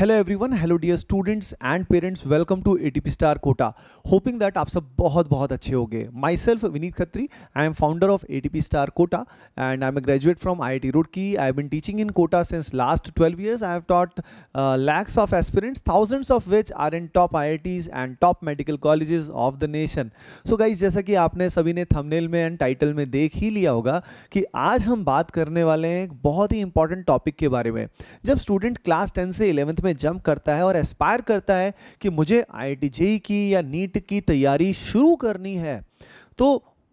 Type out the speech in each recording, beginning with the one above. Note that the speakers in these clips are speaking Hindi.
Hello everyone hello dear students and parents welcome to ATP star Kota hoping that आप सब बहुत बहुत अच्छे होंगे myself Vineet Khatri I am founder of ATP star Kota and I am a graduate from IIT Roorkee I been teaching in Kota since last 12 years I have taught lakhs of aspirants thousands of which are in top I and top medical colleges of the nation so guys जैसा कि आपने सभी ने थमनेल में एंड टाइटल में देख ही लिया होगा कि आज हम बात करने वाले हैं एक बहुत ही इंपॉर्टेंट टॉपिक के बारे में जब स्टूडेंट क्लास टेन से इलेवंथ में में जंप करता है और एस्पायर करता है कि मुझे आई की या नीट की तैयारी शुरू करनी है तो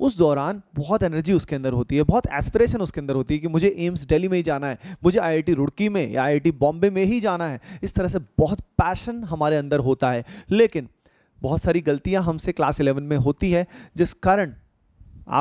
उस दौरान बहुत एनर्जी उसके अंदर होती है बहुत एस्पिरेशन उसके अंदर होती है कि मुझे एम्स दिल्ली में ही जाना है मुझे आईआईटी रुड़की में या आईआईटी बॉम्बे में ही जाना है इस तरह से बहुत पैशन हमारे अंदर होता है लेकिन बहुत सारी गलतियां हमसे क्लास इलेवन में होती है जिस कारण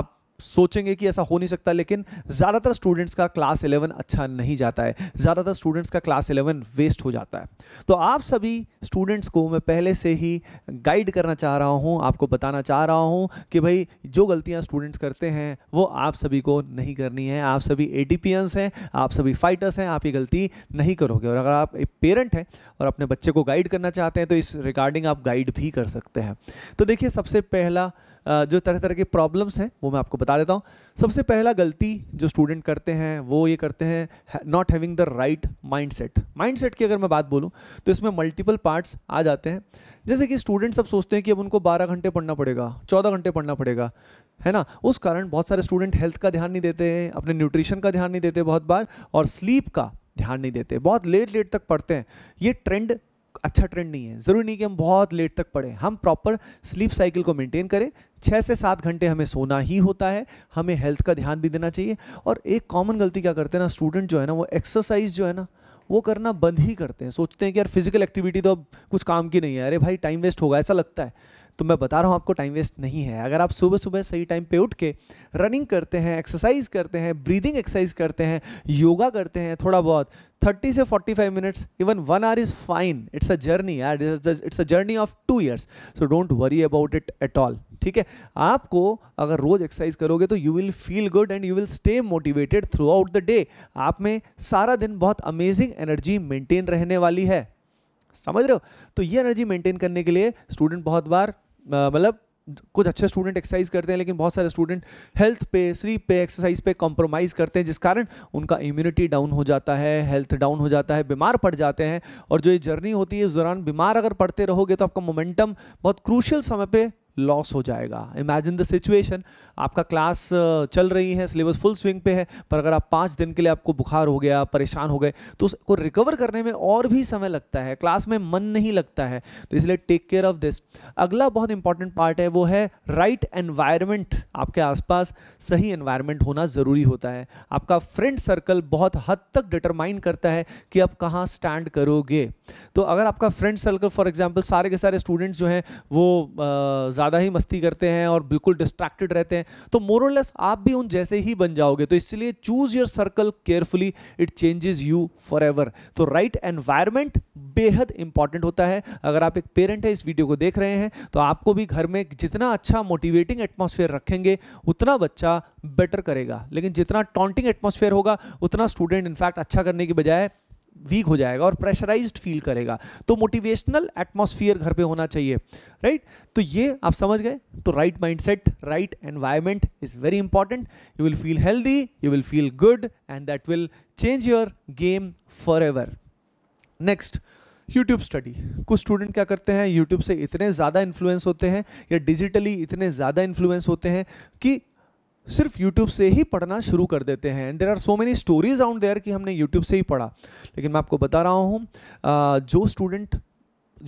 आप सोचेंगे कि ऐसा हो नहीं सकता लेकिन ज़्यादातर स्टूडेंट्स का क्लास इलेवन अच्छा नहीं जाता है ज़्यादातर स्टूडेंट्स का क्लास इलेवन वेस्ट हो जाता है तो आप सभी स्टूडेंट्स को मैं पहले से ही गाइड करना चाह रहा हूँ आपको बताना चाह रहा हूँ कि भाई जो गलतियाँ स्टूडेंट्स करते हैं वो आप सभी को नहीं करनी है आप सभी एडिपियंस हैं आप सभी फाइटर्स हैं आप ये गलती नहीं करोगे और अगर आप एक पेरेंट हैं और अपने बच्चे को गाइड करना चाहते हैं तो इस रिगार्डिंग आप गाइड भी कर सकते हैं तो देखिए सबसे पहला जो तरह तरह के प्रॉब्लम्स हैं वो मैं आपको बता देता हूँ सबसे पहला गलती जो स्टूडेंट करते हैं वो ये करते हैं not having the right mindset mindset की अगर मैं बात बोलूँ तो इसमें मल्टीपल पार्ट्स आ जाते हैं जैसे कि स्टूडेंट्स अब सोचते हैं कि अब उनको 12 घंटे पढ़ना पड़ेगा 14 घंटे पढ़ना पड़ेगा है ना उस कारण बहुत सारे स्टूडेंट हेल्थ का ध्यान नहीं देते हैं अपने न्यूट्रिशन का ध्यान नहीं देते बहुत बार और स्लीप का ध्यान नहीं देते बहुत लेट लेट तक पढ़ते हैं ये ट्रेंड अच्छा ट्रेंड नहीं है ज़रूरी नहीं कि हम बहुत लेट तक पढ़ें हम प्रॉपर स्लीप साइकिल को मेंटेन करें छः से सात घंटे हमें सोना ही होता है हमें हेल्थ का ध्यान भी देना चाहिए और एक कॉमन गलती क्या करते हैं ना स्टूडेंट जो है ना वो एक्सरसाइज जो है ना वो करना बंद ही करते हैं सोचते हैं कि यार फिजिकल एक्टिविटी तो अब कुछ काम की नहीं है अरे भाई टाइम वेस्ट होगा ऐसा लगता है तो मैं बता रहा हूँ आपको टाइम वेस्ट नहीं है अगर आप सुबह सुबह सही टाइम पे उठ के रनिंग करते हैं एक्सरसाइज करते हैं ब्रीदिंग एक्सरसाइज करते हैं योगा करते हैं थोड़ा बहुत 30 से 45 minutes even one hour is fine it's a journey it's a journey of two years so don't worry about it at all ठीक है आपको अगर रोज़ एक्सरसाइज करोगे तो you will feel good and you will stay motivated throughout the day आप में सारा दिन बहुत अमेजिंग एनर्जी मेंटेन रहने वाली है समझ रहे हो तो ये एनर्जी मेंटेन करने के लिए स्टूडेंट बहुत बार मतलब कुछ अच्छे स्टूडेंट एक्सरसाइज करते हैं लेकिन बहुत सारे स्टूडेंट हेल्थ पे स्लीप पे एक्सरसाइज पे कॉम्प्रोमाइज़ करते हैं जिस कारण उनका इम्यूनिटी डाउन हो जाता है हेल्थ डाउन हो जाता है बीमार पड़ जाते हैं और जो ये जर्नी होती है इस दौरान बीमार अगर पड़ते रहोगे तो आपका मोमेंटम बहुत क्रूशियल समय पर लॉस हो जाएगा इमेजिन द सिचुएशन आपका क्लास चल रही है सिलेबस फुल स्विंग पे है पर अगर आप पाँच दिन के लिए आपको बुखार हो गया परेशान हो गए तो उसको रिकवर करने में और भी समय लगता है क्लास में मन नहीं लगता है तो इसलिए टेक केयर ऑफ दिस अगला बहुत इंपॉर्टेंट पार्ट है वो है राइट एनवायरमेंट आपके आसपास सही एन्वायरमेंट होना ज़रूरी होता है आपका फ्रेंड सर्कल बहुत हद तक डिटरमाइन करता है कि आप कहाँ स्टैंड करोगे तो अगर आपका फ्रेंड सर्कल फॉर एग्जाम्पल सारे के सारे स्टूडेंट्स जो हैं वो ज़्यादा ही मस्ती करते हैं और बिल्कुल डिस्ट्रैक्टेड रहते हैं तो मोरलेस आप भी उन जैसे ही बन जाओगे तो इसलिए choose your circle carefully it changes you forever तो राइट एनवायरमेंट बेहद इंपॉर्टेंट होता है अगर आप एक पेरेंट है इस वीडियो को देख रहे हैं तो आपको भी घर में जितना अच्छा मोटिवेटिंग एटमोसफेयर रखेंगे उतना बच्चा बेटर करेगा लेकिन जितना टॉन्टिंग एटमोसफेयर होगा उतना स्टूडेंट इनफैक्ट अच्छा करने की बजाय वीक हो जाएगा और प्रेशराइज फील करेगा तो मोटिवेशनल एटमॉस्फियर घर पे होना चाहिए राइट तो ये आप समझ गए तो right mindset right environment is very important you will feel healthy you will feel good and that will change your game forever next YouTube study कुछ स्टूडेंट क्या करते हैं यूट्यूब से इतने ज़्यादा इन्फ्लुएंस होते हैं या डिजिटली इतने ज़्यादा इन्फ्लुएंस होते हैं कि सिर्फ यूट्यूब से ही पढ़ना शुरू कर देते हैं and there are so many stories out there कि हमने यूट्यूब से ही पढ़ा लेकिन मैं आपको बता रहा हूँ जो स्टूडेंट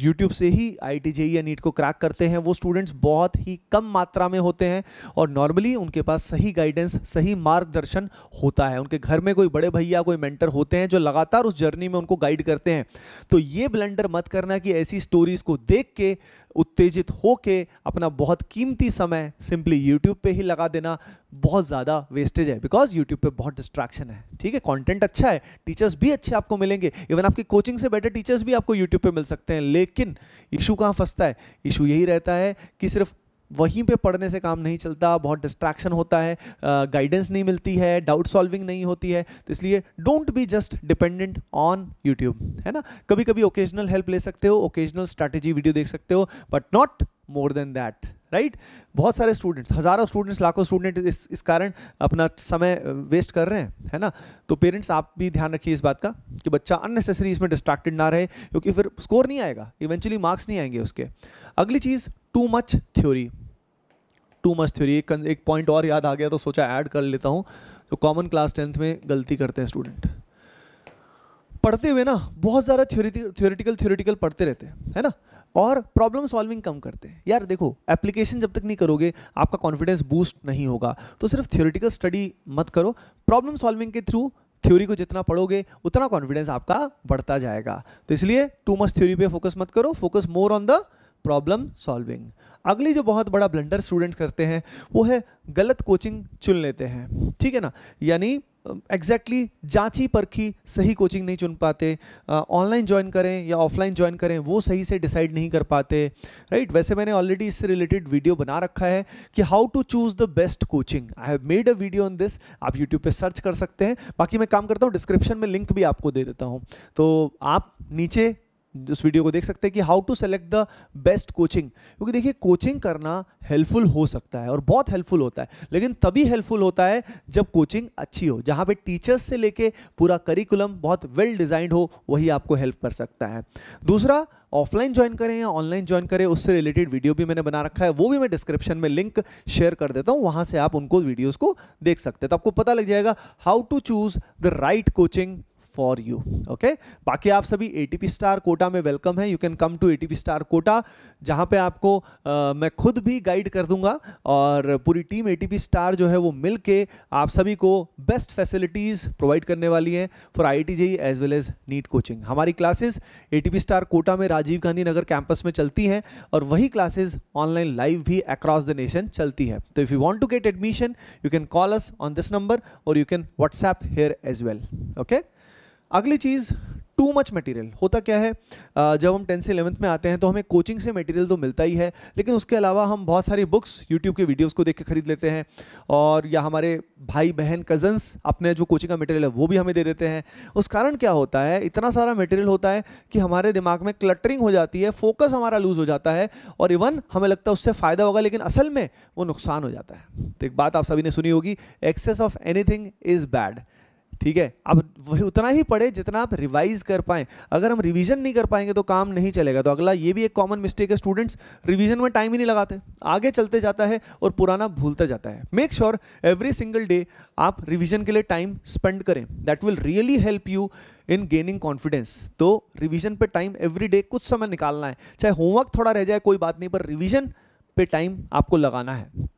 यूट्यूब से ही आई टी जेई या नीट को क्रैक करते हैं वो स्टूडेंट्स बहुत ही कम मात्रा में होते हैं और नॉर्मली उनके पास सही गाइडेंस सही मार्गदर्शन होता है उनके घर में कोई बड़े भैया कोई मेंटर होते हैं जो लगातार उस जर्नी में उनको गाइड करते हैं तो ये ब्लेंडर मत करना कि ऐसी स्टोरीज़ को देख के उत्तेजित होके अपना बहुत कीमती समय सिंपली यूट्यूब पे ही लगा देना बहुत ज़्यादा वेस्टेज है बिकॉज यूट्यूब पे बहुत डिस्ट्रैक्शन है ठीक है कंटेंट अच्छा है टीचर्स भी अच्छे आपको मिलेंगे इवन आपकी कोचिंग से बेटर टीचर्स भी आपको यूट्यूब पे मिल सकते हैं लेकिन इशू कहाँ फंसता है इशू यही रहता है कि सिर्फ वहीं पे पढ़ने से काम नहीं चलता बहुत डिस्ट्रैक्शन होता है गाइडेंस नहीं मिलती है डाउट सॉल्विंग नहीं होती है तो इसलिए don't be just dependent on YouTube है ना कभी कभी ओकेजनल हेल्प ले सकते हो ओकेजनल स्ट्रैटेजी वीडियो देख सकते हो but not more than that right बहुत सारे स्टूडेंट्स हज़ारों स्टूडेंट्स लाखों स्टूडेंट इस इस कारण अपना समय वेस्ट कर रहे हैं है ना तो पेरेंट्स आप भी ध्यान रखिए इस बात का कि बच्चा अननेसेसरी इसमें डिस्ट्रैक्टेड ना रहे क्योंकि फिर स्कोर नहीं आएगा इवेंचुअली मार्क्स नहीं आएंगे उसके अगली चीज़ too much theory too much theory एक एक पॉइंट और याद आ गया तो सोचा ऐड कर लेता हूँ जो कॉमन क्लास टेंथ में गलती करते हैं स्टूडेंट पढ़ते हुए ना बहुत ज़्यादा थ्योरेटिकल थ्योरेटिकल पढ़ते रहते हैं है ना और प्रॉब्लम सॉल्विंग कम करते हैं यार देखो एप्लीकेशन जब तक नहीं करोगे आपका कॉन्फिडेंस बूस्ट नहीं होगा तो सिर्फ थियोरिटिकल स्टडी मत करो प्रॉब्लम सॉल्विंग के थ्रू थ्योरी को जितना पढ़ोगे उतना कॉन्फिडेंस आपका बढ़ता जाएगा तो इसलिए टू मच थ्योरी पे फोकस मत करो focus more on the problem solving अगली जो बहुत बड़ा ब्लंडर स्टूडेंट्स करते हैं वो है गलत कोचिंग चुन लेते हैं ठीक है ना यानी एग्जैक्टली exactly जांची परखी सही कोचिंग नहीं चुन पाते ऑनलाइन ज्वाइन करें या ऑफलाइन ज्वाइन करें वो सही से डिसाइड नहीं कर पाते राइट right? वैसे मैंने ऑलरेडी इससे रिलेटेड वीडियो बना रखा है कि how to choose the best coaching I have made a video on this आप यूट्यूब पे सर्च कर सकते हैं बाकी मैं काम करता हूँ डिस्क्रिप्शन में लिंक भी आपको दे देता हूँ तो आप नीचे इस वीडियो को देख सकते हैं कि how to select the best coaching क्योंकि देखिए कोचिंग करना हेल्पफुल हो सकता है और बहुत हेल्पफुल होता है लेकिन तभी हेल्पफुल होता है जब कोचिंग अच्छी हो जहां पे टीचर्स से लेके पूरा करिकुलम बहुत वेल डिजाइंड हो वही आपको हेल्प कर सकता है दूसरा ऑफलाइन ज्वाइन करें या ऑनलाइन ज्वाइन करें उससे रिलेटेड वीडियो भी मैंने बना रखा है वो भी मैं डिस्क्रिप्शन में लिंक शेयर कर देता हूँ वहाँ से आप उनको वीडियोस को देख सकते हैं तो आपको पता लग जाएगा how to choose the right coaching for you okay बाकी आप सभी पी स्टार कोटा में वेलकम है you can come to P star Kota जहाँ पे आपको आ, मैं खुद भी गाइड कर दूंगा और पूरी टीम पी स्टार जो है वो मिल के आप सभी को बेस्ट फैसिलिटीज़ प्रोवाइड करने वाली हैं for I T JEE as well as NEET coaching हमारी क्लासेस पी स्टार कोटा में राजीव गांधी नगर कैंपस में चलती हैं और वही क्लासेज ऑनलाइन लाइव भी अक्रॉस द नेशन चलती है तो if you want to get admission can call us on this number और you can WhatsApp here as well okay okay अगली चीज़ टू मच मटेरियल होता क्या है जब हम टेंथ से इलेवंथ में आते हैं तो हमें कोचिंग से मटेरियल तो मिलता ही है लेकिन उसके अलावा हम बहुत सारी बुक्स यूट्यूब के वीडियोस को देख के ख़रीद लेते हैं और या हमारे भाई बहन कज़न्स अपने जो कोचिंग का मटेरियल है वो भी हमें दे देते हैं उस कारण क्या होता है इतना सारा मटेरियल होता है कि हमारे दिमाग में क्लटरिंग हो जाती है फोकस हमारा लूज़ हो जाता है और इवन हमें लगता है उससे फ़ायदा होगा लेकिन असल में वो नुकसान हो जाता है तो एक बात आप सभी ने सुनी होगी excess of any is bad ठीक है अब वही उतना ही पढ़े जितना आप रिवाइज कर पाएँ अगर हम रिवीजन नहीं कर पाएंगे तो काम नहीं चलेगा तो अगला ये भी एक कॉमन मिस्टेक है स्टूडेंट्स रिवीजन में टाइम ही नहीं लगाते आगे चलते जाता है और पुराना भूलता जाता है make sure every single day आप रिविजन के लिए टाइम स्पेंड करें that will really help you in gaining confidence तो रिविजन पर टाइम एवरी डे कुछ समय निकालना है चाहे होमवर्क थोड़ा रह जाए कोई बात नहीं पर रिविजन पर टाइम आपको लगाना है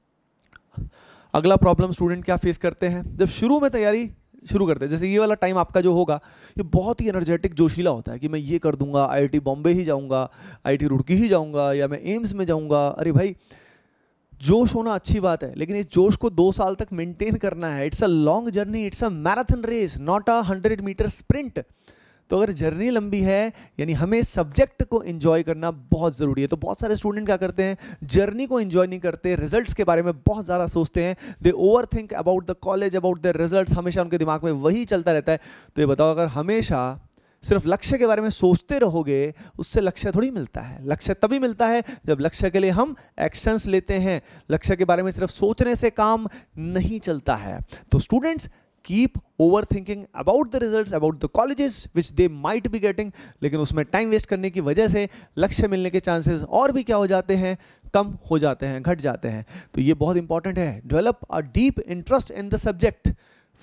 अगला प्रॉब्लम स्टूडेंट क्या फेस करते हैं जब शुरू में तैयारी शुरू करते हैं जैसे ये वाला टाइम आपका जो होगा ये बहुत ही एनर्जेटिक जोशीला होता है कि मैं ये कर दूंगा आईआईटी बॉम्बे ही जाऊंगा आईआईटी रुड़की ही जाऊंगा या मैं एम्स में जाऊंगा अरे भाई जोश होना अच्छी बात है लेकिन इस जोश को दो साल तक मेंटेन करना है it's a long journey it's a marathon race not a hundred meter sprint तो अगर जर्नी लंबी है यानी हमें सब्जेक्ट को इन्जॉय करना बहुत ज़रूरी है तो बहुत सारे स्टूडेंट क्या करते हैं जर्नी को इन्जॉय नहीं करते रिजल्ट्स के बारे में बहुत ज़्यादा सोचते हैं they overthink about the college about the result हमेशा उनके दिमाग में वही चलता रहता है तो ये बताओ अगर हमेशा सिर्फ लक्ष्य के बारे में सोचते रहोगे उससे लक्ष्य थोड़ी मिलता है लक्ष्य तभी मिलता है जब लक्ष्य के लिए हम एक्शंस लेते हैं लक्ष्य के बारे में सिर्फ सोचने से काम नहीं चलता है तो students keep overthinking about the result about the colleges which they might be getting लेकिन उसमें टाइम वेस्ट करने की वजह से लक्ष्य मिलने के चांसेस और भी क्या हो जाते हैं कम हो जाते हैं घट जाते हैं तो ये बहुत इंपॉर्टेंट है develop a deep interest in the subject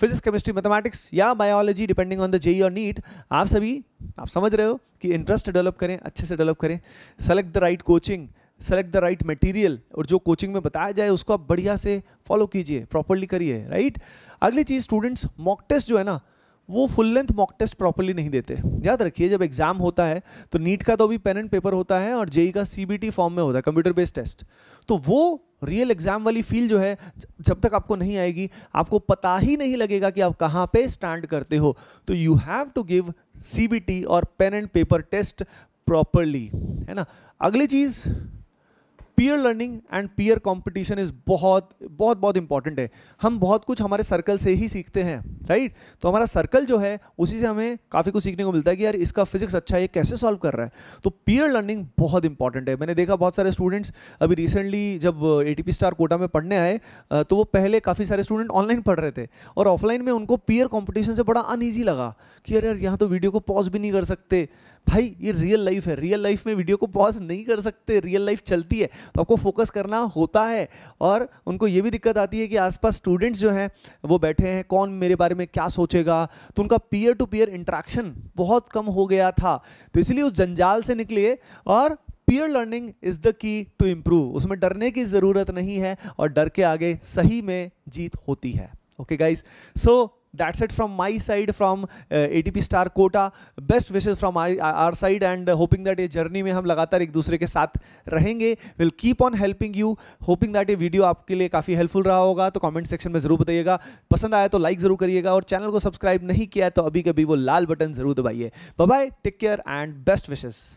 physics chemistry mathematics या biology depending on the JEE और नीट आप सभी आप समझ रहे हो कि इंटरेस्ट डेवलप करें अच्छे से डेवलप करें select the right coaching select the right material और जो कोचिंग में बताया जाए उसको आप बढ़िया से फॉलो कीजिए प्रॉपरली करिए राइट अगली चीज़ स्टूडेंट्स मॉक टेस्ट जो है ना वो full length mock test properly नहीं देते याद रखिए जब एग्जाम होता है तो नीट का तो अभी पेन एंड पेपर होता है और जेई का सीबीटी फॉर्म में होता है कंप्यूटर बेस्ड टेस्ट तो वो रियल एग्जाम वाली फील जो है जब तक आपको नहीं आएगी आपको पता ही नहीं लगेगा कि आप कहाँ पे स्टैंड करते हो तो you have to give CBT और pen and paper test properly है ना अगली चीज़ peer learning and peer competition is बहुत बहुत बहुत इंपॉर्टेंट है हम बहुत कुछ हमारे सर्कल से ही सीखते हैं राइट तो हमारा सर्कल जो है उसी से हमें काफ़ी कुछ सीखने को मिलता है कि यार इसका फिजिक्स अच्छा है ये कैसे सॉल्व कर रहा है तो पीयर लर्निंग बहुत इंपॉर्टेंट है मैंने देखा बहुत सारे स्टूडेंट्स अभी रिसेंटली जब ए स्टार कोटा में पढ़ने आए तो वो पहले काफ़ी सारे स्टूडेंट ऑनलाइन पढ़ रहे थे और ऑफलाइन में उनको पीयर कॉम्पिटिशन से बड़ा अनईजी लगा कि यार यार यहाँ तो वीडियो को पॉज भी नहीं कर सकते भाई ये रियल लाइफ है रियल लाइफ में वीडियो को पॉज नहीं कर सकते रियल लाइफ चलती है तो आपको फोकस करना होता है और उनको ये भी दिक्कत आती है कि आसपास स्टूडेंट्स जो हैं वो बैठे हैं कौन मेरे बारे में क्या सोचेगा तो उनका पीयर टू पीयर इंट्रैक्शन बहुत कम हो गया था तो इसलिए उस जंजाल से निकले और peer learning is the key to improve उसमें डरने की ज़रूरत नहीं है और डर के आगे सही में जीत होती है okay guys so that's it from my side from uh, ATP Star Quota. Best wishes from our, our side and uh, hoping that ये journey में हम लगातार एक दूसरे के साथ रहेंगे We'll keep on helping you. Hoping that ये video आपके लिए काफ़ी helpful रहा होगा तो comment section में ज़रूर बताइएगा पसंद आया तो like ज़रूर करिएगा और channel को subscribe नहीं किया तो अभी कभी वो लाल button ज़रूर दबाइए Bye bye. Take care and best wishes.